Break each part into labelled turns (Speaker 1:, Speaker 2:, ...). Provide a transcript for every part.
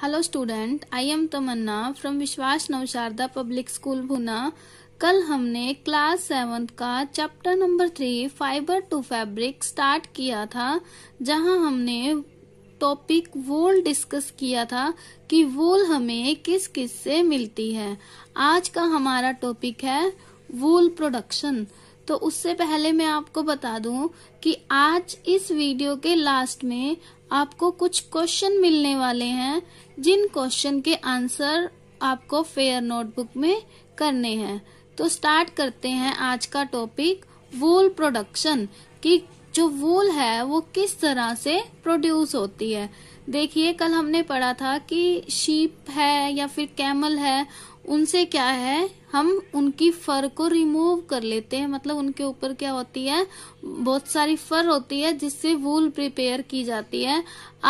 Speaker 1: Hello student I am Tamanna from Vishwas Navsharda public school Bhuna कल हमने class seventh का chapter number three fibre to fabric start किया था जहां हमने टॉपिक वोल डिस्कस किया था कि वोल हमें किस किस से मिलती है आज का हमारा टॉपिक है वोल प्रोडक्शन तो उससे पहले मैं आपको बता दूं कि आज इस वीडियो के लास्ट में आपको कुछ क्वेश्चन मिलने वाले हैं जिन क्वेश्चन के आंसर आपको फेयर नोटबुक में करने हैं तो स्टार्ट करते हैं आज का टॉपिक वूल प्रोडक्शन कि जो वूल है वो किस तरह से प्रोड्यूस होती है देखिए कल हमने पढ़ा था कि शीप है या फिर कैमल है उनसे क्या है हम उनकी फर को रिमूव कर लेते हैं मतलब उनके ऊपर क्या होती है बहुत सारी फर होती है जिससे वूल प्रिपेयर की जाती है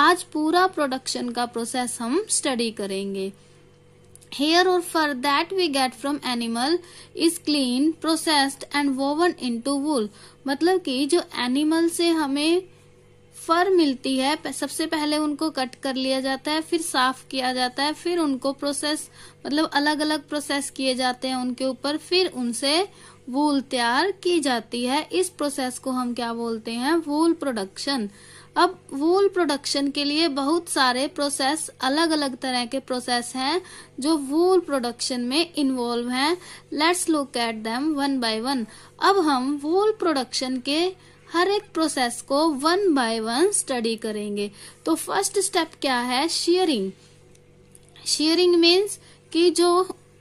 Speaker 1: आज पूरा प्रोडक्शन का प्रोसेस हम स्टडी करेंगे हेयर और fur that we get from animal is clean processed and woven into wool मतलब कि जो एनिमल से हमें फर मिलती है सबसे पहले उनको कट कर लिया जाता है फिर साफ किया जाता है फिर उनको प्रोसेस मतलब अलग अलग प्रोसेस किए जाते हैं उनके ऊपर फिर उनसे वूल तैयार की जाती है इस प्रोसेस को हम क्या बोलते हैं वूल प्रोडक्शन अब वूल प्रोडक्शन के लिए बहुत सारे प्रोसेस अलग अलग तरह के प्रोसेस हैं जो वूल प्रोडक्शन में इन्वॉल्व हैं let's look at them one by one अब हम वूल प्रोडक्शन के हर एक प्रोसेस को वन बाय वन स्टडी करेंगे तो फर्स्ट स्टेप क्या है शेयरिंग शेयरिंग मीन्स कि जो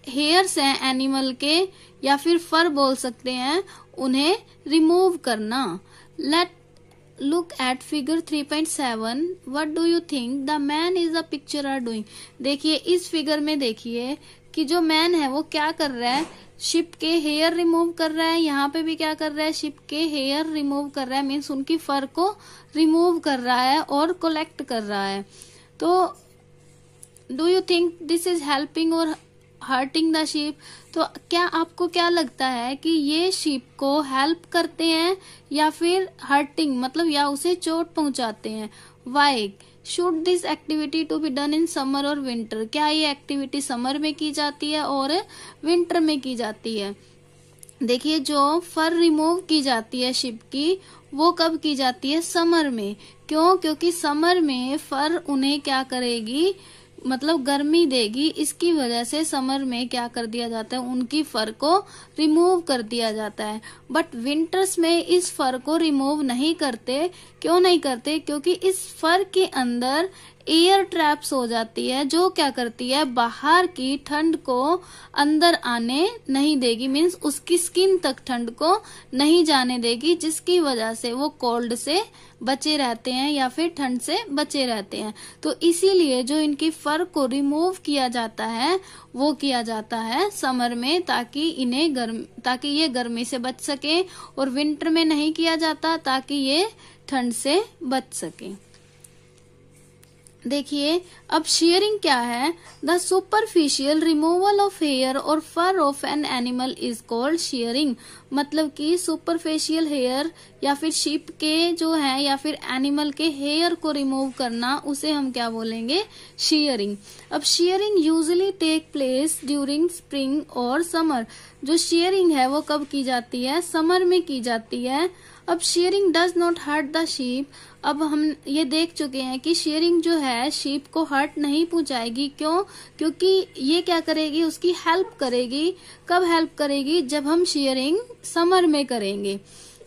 Speaker 1: हेयर्स हैं एनिमल के या फिर फर बोल सकते हैं उन्हें रिमूव करना let look at figure 3.7 what do you think the man is a picture are doing देखिए इस फिगर में देखिए कि जो मैन है वो क्या कर रहा है शिप के हेयर रिमूव कर रहा है यहाँ पे भी क्या कर रहा है शिप के हेयर रिमूव कर रहा है मीन्स उनकी फर को रिमूव कर रहा है और कलेक्ट कर रहा है तो do you think this is helping और हर्टिंग द शीप तो क्या आपको क्या लगता है कि ये शीप को हेल्प करते हैं या फिर हर्टिंग मतलब या उसे चोट पहुंचाते हैं why should this activity to be done in summer और विंटर क्या ये एक्टिविटी समर में की जाती है और विंटर में की जाती है देखिए जो फर रिमूव की जाती है शिप की वो कब की जाती है समर में क्यों क्योंकि समर में फर उन्हें क्या करेगी मतलब गर्मी देगी इसकी वजह से समर में क्या कर दिया जाता है उनकी फर को रिमूव कर दिया जाता है बट विंटर्स में इस फर को रिमूव नहीं करते क्यों नहीं करते क्योंकि इस फर के अंदर एयर ट्रैप्स हो जाती है जो क्या करती है बाहर की ठंड को अंदर आने नहीं देगी मीन्स उसकी स्किन तक ठंड को नहीं जाने देगी जिसकी वजह से वो कोल्ड से बचे रहते हैं या फिर ठंड से बचे रहते हैं तो इसीलिए जो इनकी फर को रिमूव किया जाता है वो किया जाता है समर में ताकि इन्हें गर्म ताकि ये गर्मी से बच सके और विंटर में नहीं किया जाता ताकि ये ठंड से बच सके देखिए अब शेयरिंग क्या है the superficial removal of hair और fur of an animal is called shearing मतलब कि सुपरफिशियल हेयर या फिर शिप के जो है या फिर एनिमल के हेयर को रिमूव करना उसे हम क्या बोलेंगे शेयरिंग अब shearing usually take place during spring और समर जो शेयरिंग है वो कब की जाती है समर में की जाती है अब shearing does not hurt the sheep अब हम ये देख चुके हैं कि शेयरिंग जो है शीप को हर्ट नहीं पहुंचाएगी क्यों क्योंकि ये क्या करेगी उसकी हेल्प करेगी कब हेल्प करेगी जब हम शेयरिंग समर में करेंगे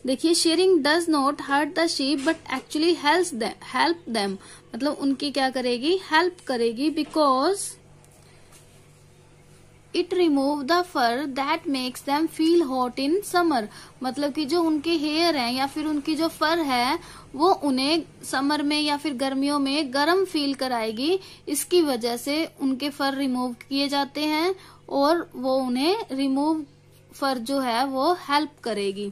Speaker 1: देखिए shearing does not hurt the sheep but actually help them मतलब उनकी क्या करेगी हेल्प करेगी because it remove the fur that makes them feel hot in summer मतलब कि जो उनके हेयर हैं या फिर उनकी जो फर है वो उन्हें समर में या फिर गर्मियों में गर्म फील कराएगी इसकी वजह से उनके फर रिमूव किए जाते हैं और वो उन्हें रिमूव फर जो है वो हेल्प करेगी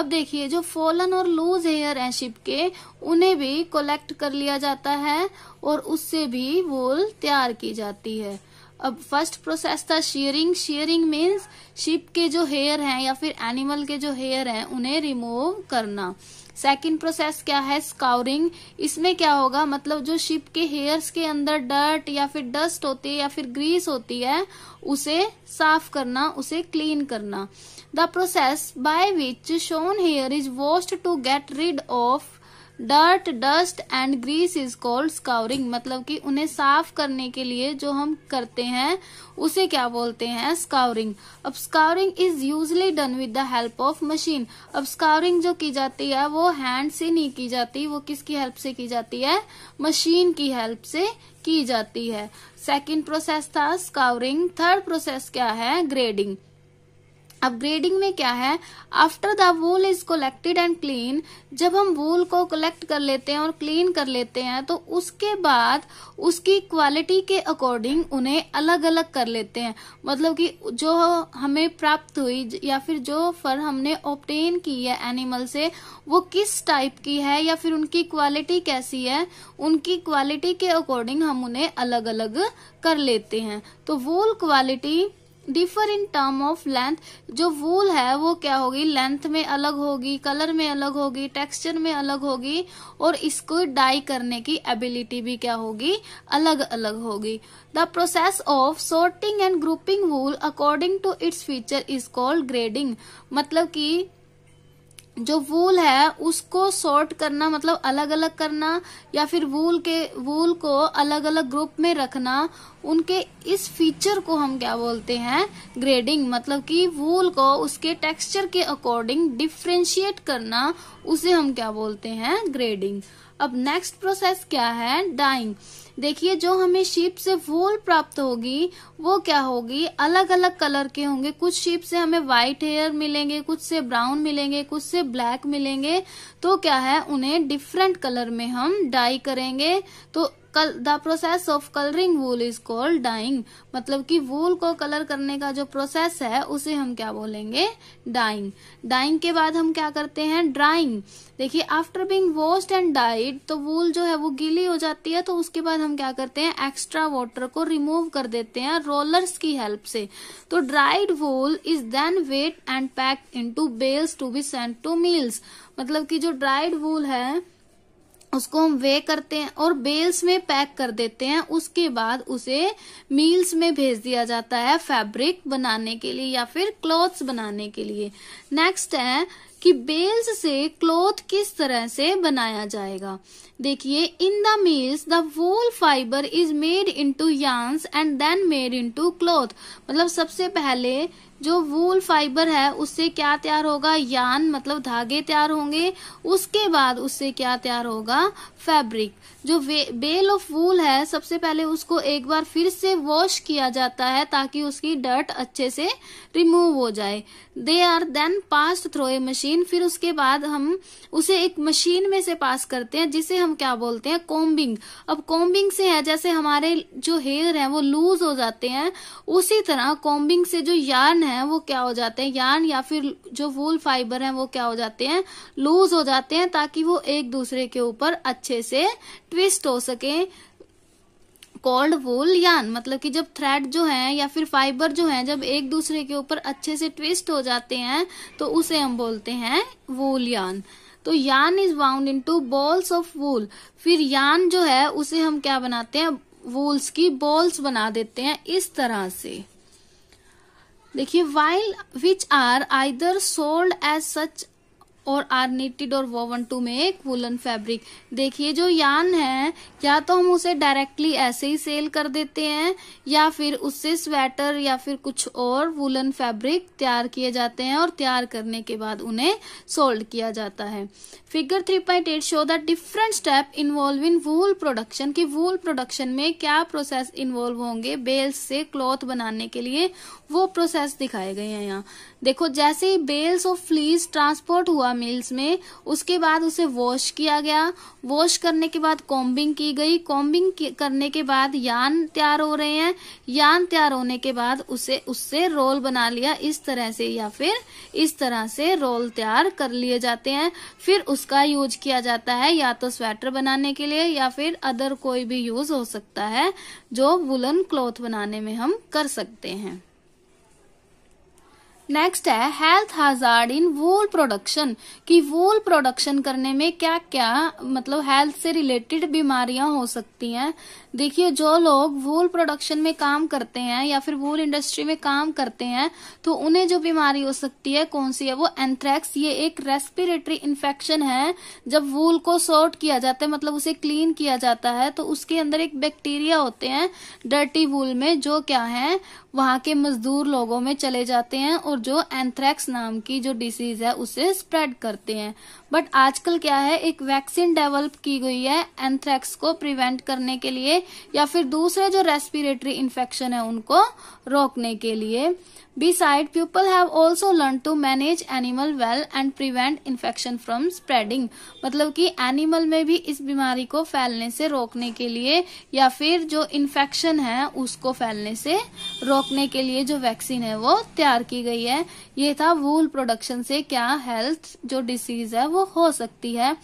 Speaker 1: अब देखिए जो फॉलन और लूज हेयर हैं शिप के उन्हें भी कलेक्ट कर लिया जाता है और उससे भी वोल तैयार की जाती है अब फर्स्ट प्रोसेस था शेयरिंग शेयरिंग मीन्स शिप के जो हेयर हैं या फिर एनिमल के जो हेयर हैं उन्हें रिमूव करना सेकेंड प्रोसेस क्या है स्काउरिंग इसमें क्या होगा मतलब जो शिप के हेयर्स के अंदर डर्ट या फिर डस्ट होती है या फिर ग्रीस होती है उसे साफ करना उसे क्लीन करना the process by which shorn hair is washed to get rid of dirt dust and grease is called scouring मतलब कि उन्हें साफ करने के लिए जो हम करते हैं उसे क्या बोलते हैं स्काउरिंग अब scouring is usually done with the help of machine अब स्काउरिंग जो की जाती है वो हैंड से नहीं की जाती वो किसकी हेल्प से की जाती है मशीन की हेल्प से की जाती है सेकेंड प्रोसेस था स्काउरिंग थर्ड प्रोसेस क्या है ग्रेडिंग अपग्रेडिंग में क्या है after the wool is collected and clean जब हम वूल को कलेक्ट कर लेते हैं और क्लीन कर लेते हैं तो उसके बाद उसकी क्वालिटी के अकॉर्डिंग उन्हें अलग अलग कर लेते हैं मतलब कि जो हमें प्राप्त हुई या फिर जो फर हमने ऑप्टेन की है एनिमल से वो किस टाइप की है या फिर उनकी क्वालिटी कैसी है उनकी क्वालिटी के अकॉर्डिंग हम उन्हें अलग अलग कर लेते हैं तो wool quality differ in term of length जो वूल है वो क्या होगी लेंथ में अलग होगी कलर में अलग होगी टेक्सचर में अलग होगी और इसको डाई करने की एबिलिटी भी क्या होगी अलग अलग होगी the process of sorting and grouping wool according to its feature is called grading मतलब की जो वूल है उसको सॉर्ट करना मतलब अलग अलग करना या फिर वूल के वूल को अलग अलग ग्रुप में रखना उनके इस फीचर को हम क्या बोलते हैं ग्रेडिंग मतलब कि वूल को उसके टेक्सचर के अकॉर्डिंग डिफ्रेंशिएट करना उसे हम क्या बोलते हैं ग्रेडिंग अब नेक्स्ट प्रोसेस क्या है डाइंग देखिए जो हमें शीप से वूल प्राप्त होगी वो क्या होगी अलग अलग कलर के होंगे कुछ शीप से हमें व्हाइट हेयर मिलेंगे कुछ से ब्राउन मिलेंगे कुछ से ब्लैक मिलेंगे तो क्या है उन्हें डिफरेंट कलर में हम डाई करेंगे तो कल the process of colouring wool is called dyeing मतलब कि वूल को कलर करने का जो प्रोसेस है उसे हम क्या बोलेंगे डाइंग डाइंग के बाद हम क्या करते हैं ड्राइंग देखिए after being washed and dyed तो वूल जो है वो गीली हो जाती है तो उसके बाद हम क्या करते हैं एक्स्ट्रा वाटर को रिमूव कर देते हैं रोलर्स की हेल्प से तो dried wool is then weighed and pack into bales to be sent to mills मतलब की जो ड्राइड वूल है उसको हम वे करते हैं और बेल्स में पैक कर देते हैं उसके बाद उसे मील्स में भेज दिया जाता है फैब्रिक बनाने के लिए या फिर क्लॉथ्स बनाने के लिए नेक्स्ट है कि बेल्स से क्लोथ किस तरह से बनाया जाएगा देखिए in the mills the wool fibre is made into yarns and then made into cloth मतलब सबसे पहले जो वूल फाइबर है उससे क्या तैयार होगा यान मतलब धागे तैयार होंगे उसके बाद उससे क्या तैयार होगा फैब्रिक जो बेल ऑफ वूल है सबसे पहले उसको एक बार फिर से वॉश किया जाता है ताकि उसकी डर्ट अच्छे से रिमूव हो जाए they are then passed through a machine machine फिर उसके बाद हम उसे एक मशीन में से पास करते हैं जिसे हम क्या बोलते हैं कॉम्बिंग अब कॉम्बिंग से है जैसे हमारे जो हेयर हैं वो लूज हो जाते हैं उसी तरह कोम्बिंग से जो यार्न है वो क्या हो जाते हैं यार्न या फिर जो वूल फाइबर है वो क्या हो जाते हैं लूज हो जाते हैं ताकि वो एक दूसरे के ऊपर अच्छे से ट्विस्ट हो सके कॉल्ड वोल यान मतलब कि जब थ्रेड जो है या फिर फाइबर जो है जब एक दूसरे के ऊपर अच्छे से ट्विस्ट हो जाते हैं तो उसे हम बोलते हैं वोल यान तो yarn is bound into balls of wool फिर यान जो है उसे हम क्या बनाते हैं वूल्स की बॉल्स बना देते हैं इस तरह से देखिए while which are either sold as such or are knitted or woven to make woollen fabric देखिए जो यान है या तो हम उसे डायरेक्टली ऐसे ही सेल कर देते हैं या फिर उससे स्वेटर या फिर कुछ और वुलन फैब्रिक तैयार किए जाते हैं और तैयार करने के बाद उन्हें सोल्ड किया जाता है figure three point eight show the different step involve in wool production की वूल प्रोडक्शन में क्या प्रोसेस इन्वॉल्व होंगे बेल्स से क्लॉथ बनाने के लिए वो प्रोसेस दिखाए गए हैं यहाँ देखो जैसे ही बेल्स और फ्लीस ट्रांसपोर्ट हुआ हुआ मिल्स में उसके बाद उसे वॉश किया गया वॉश करने के बाद कॉम्बिंग की गई कॉम्बिंग करने के बाद यान तैयार हो रहे हैं यान तैयार होने के बाद उसे उससे रोल बना लिया इस तरह से या फिर इस तरह से रोल तैयार कर लिए जाते हैं फिर उसका यूज किया जाता है या तो स्वेटर बनाने के लिए या फिर अदर कोई भी यूज हो सकता है जो वुलन क्लॉथ बनाने में हम कर सकते हैं नेक्स्ट है health hazard in wool production कि वूल प्रोडक्शन करने में क्या क्या मतलब हेल्थ से रिलेटेड बीमारियां हो सकती हैं देखिए जो लोग वूल प्रोडक्शन में काम करते हैं या फिर वूल इंडस्ट्री में काम करते हैं तो उन्हें जो बीमारी हो सकती है कौन सी है वो एंथ्रेक्स ये एक रेस्पिरेटरी इन्फेक्शन है जब वूल को सॉर्ट किया जाता है मतलब उसे क्लीन किया जाता है तो उसके अंदर एक बैक्टीरिया होते हैं डर्टी वूल में जो क्या है वहां के मजदूर लोगों में चले जाते हैं और जो एंथ्रेक्स नाम की जो डिसीज है उसे स्प्रेड करते हैं बट आजकल क्या है एक वैक्सीन डेवलप की गई है एंथ्रेक्स को प्रिवेंट करने के लिए या फिर दूसरे जो रेस्पिरेटरी इन्फेक्शन है उनको रोकने के लिए Besides, people have also learned to manage animal well and prevent infection from spreading. मतलब कि एनिमल में भी इस बीमारी को फैलने से रोकने के लिए या फिर जो इन्फेक्शन है उसको फैलने से रोकने के लिए जो वैक्सीन है वो तैयार की गई है ये था वूल प्रोडक्शन से क्या हेल्थ जो डिसीज है वो हो सकती है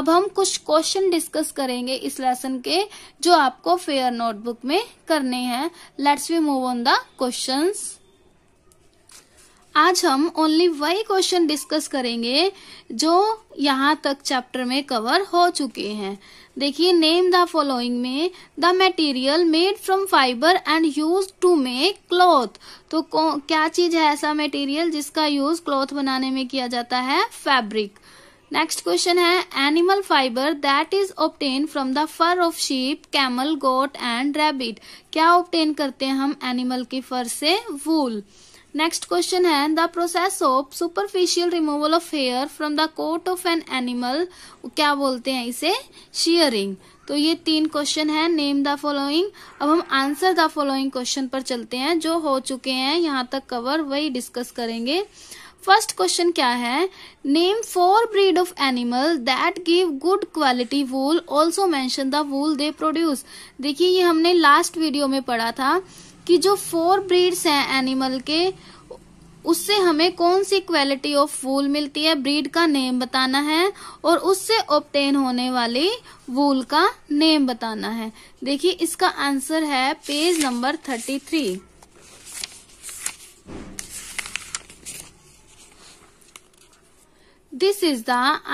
Speaker 1: अब हम कुछ क्वेश्चन डिस्कस करेंगे इस लेसन के जो आपको फेयर नोटबुक में करने हैं let's we move on the questions आज हम ओनली वही क्वेश्चन डिस्कस करेंगे जो यहाँ तक चैप्टर में कवर हो चुके हैं देखिए नेम द फॉलोइंग में the material made from fibre and use to make cloth तो क्या चीज है ऐसा मटेरियल जिसका यूज क्लॉथ बनाने में किया जाता है फैब्रिक नेक्स्ट क्वेश्चन है animal fibre that is obtained from the fur of sheep camel goat and rabbit क्या ऑप्टेन करते हैं हम एनिमल के फर से वूल नेक्स्ट क्वेश्चन है the process of superficial removal of hair from the coat of an animal क्या बोलते हैं इसे शियरिंग तो ये तीन क्वेश्चन है नेम द फॉलोइंग अब हम आंसर द फॉलोइंग क्वेश्चन पर चलते हैं जो हो चुके हैं यहाँ तक कवर वही डिस्कस करेंगे फर्स्ट क्वेश्चन क्या है name four breed of animal that give good quality wool also mention the wool they produce देखिए ये हमने लास्ट वीडियो में पढ़ा था कि जो फोर ब्रीड्स हैं एनिमल के उससे हमें कौन सी क्वालिटी ऑफ वूल मिलती है ब्रीड का नेम बताना है और उससे ऑप्टेन होने वाली वूल का नेम बताना है देखिए इसका आंसर है page number thirty three this is the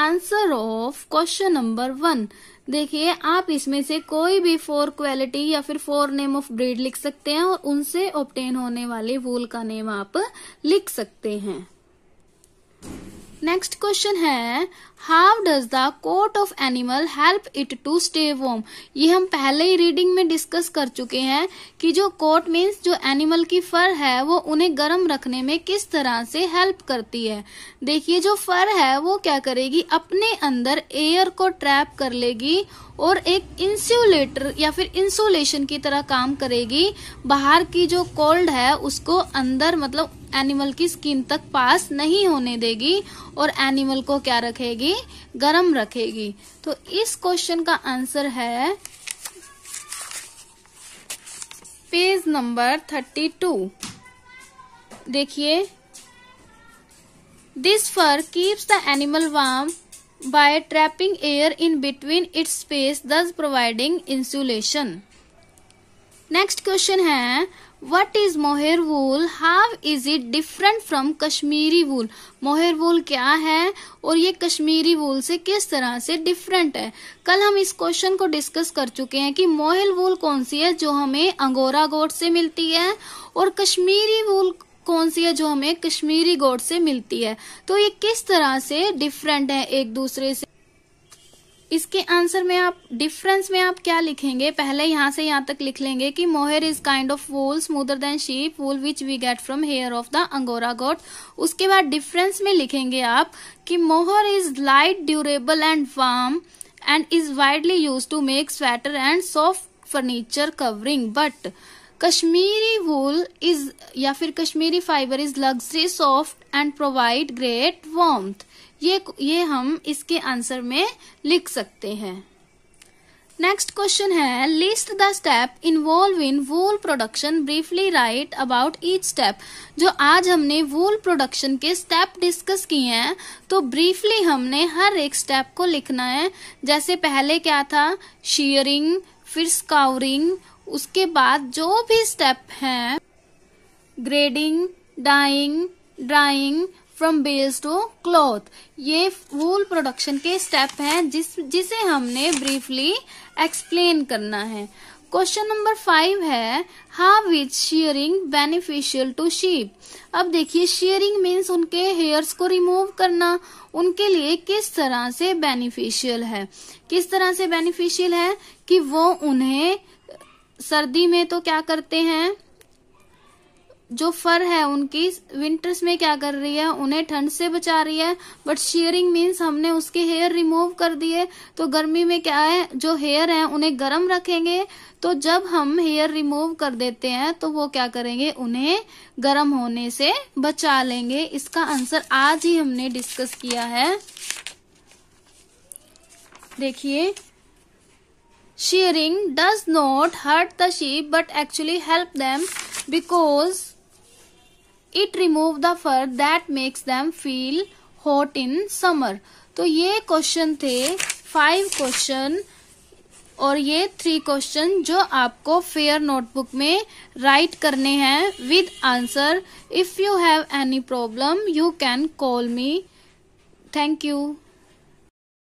Speaker 1: answer of question number one देखिए आप इसमें से कोई भी फोर क्वालिटी या फिर फोर नेम ऑफ ब्रीड लिख सकते हैं और उनसे ऑप्टेन होने वाले वूल का नेम आप लिख सकते हैं नेक्स्ट क्वेश्चन है how does the coat of animal help it to stay warm ये हम पहले ही रीडिंग में डिस्कस कर चुके हैं कि जो कोट मीन्स जो एनिमल की फर है वो उन्हें गर्म रखने में किस तरह से हेल्प करती है देखिए जो फर है वो क्या करेगी अपने अंदर एयर को ट्रैप कर लेगी और एक इंसुलेटर या फिर इंसुलेशन की तरह काम करेगी बाहर की जो कोल्ड है उसको अंदर मतलब एनिमल की स्किन तक पास नहीं होने देगी और एनिमल को क्या रखेगी गर्म रखेगी तो इस क्वेश्चन का आंसर है पेज नंबर थर्टी टू देखिए this fur keeps the animal warm by trapping air in between its space thus providing insulation. Next question है What is mohair wool? How is it different from Kashmiri wool? मोहर वूल क्या है और ये कश्मीरी वूल से किस तरह से डिफरेंट है कल हम इस क्वेश्चन को डिस्कस कर चुके हैं कि मोहर वूल कौन सी है जो हमें अंगोरा गोट से मिलती है और कश्मीरी वूल कौन सी है जो हमें कश्मीरी गोट से मिलती है तो ये किस तरह से डिफरेंट है एक दूसरे से इसके आंसर में आप डिफरेंस में आप क्या लिखेंगे पहले यहाँ से यहाँ तक लिख लेंगे कि मोहर is kind of wool smoother than sheep wool which we get from hair of the Angora goat उसके बाद डिफरेंस में लिखेंगे आप कि मोहर is light durable and warm and is widely use to make sweater and soft furniture covering but cashmere wool is या फिर cashmere fibre is luxury soft and provide great warm ये ये हम इसके आंसर में लिख सकते हैं नेक्स्ट क्वेश्चन है list the step involve in wool production briefly write about each step जो आज हमने वूल प्रोडक्शन के स्टेप डिस्कस किए हैं तो ब्रीफली हमने हर एक स्टेप को लिखना है जैसे पहले क्या था शियरिंग फिर स्काउरिंग उसके बाद जो भी स्टेप हैं grading dyeing drawing from base to cloth ये फूल प्रोडक्शन के स्टेप हैं जिस जिसे हमने ब्रीफली एक्सप्लेन करना है क्वेश्चन नंबर फाइव है how is shearing beneficial to sheep अब देखिए शेयरिंग मीन्स उनके हेयर्स को रिमूव करना उनके लिए किस तरह से बेनिफिशियल है किस तरह से बेनिफिशियल है कि वो उन्हें सर्दी में तो क्या करते हैं जो फर है उनकी विंटर्स में क्या कर रही है उन्हें ठंड से बचा रही है बट शेयरिंग मीन्स हमने उसके हेयर रिमूव कर दिए तो गर्मी में क्या है जो हेयर है उन्हें गर्म रखेंगे तो जब हम हेयर रिमूव कर देते हैं तो वो क्या करेंगे उन्हें गर्म होने से बचा लेंगे इसका आंसर आज ही हमने डिस्कस किया है देखिए shearing does not hurt the sheep but actually help them because it remove the fur that makes them feel hot in summer तो ye question the five question और ये थ्री क्वेश्चन जो आपको फेयर नोटबुक में write करने हैं with answer if you have any problem you can call me thank you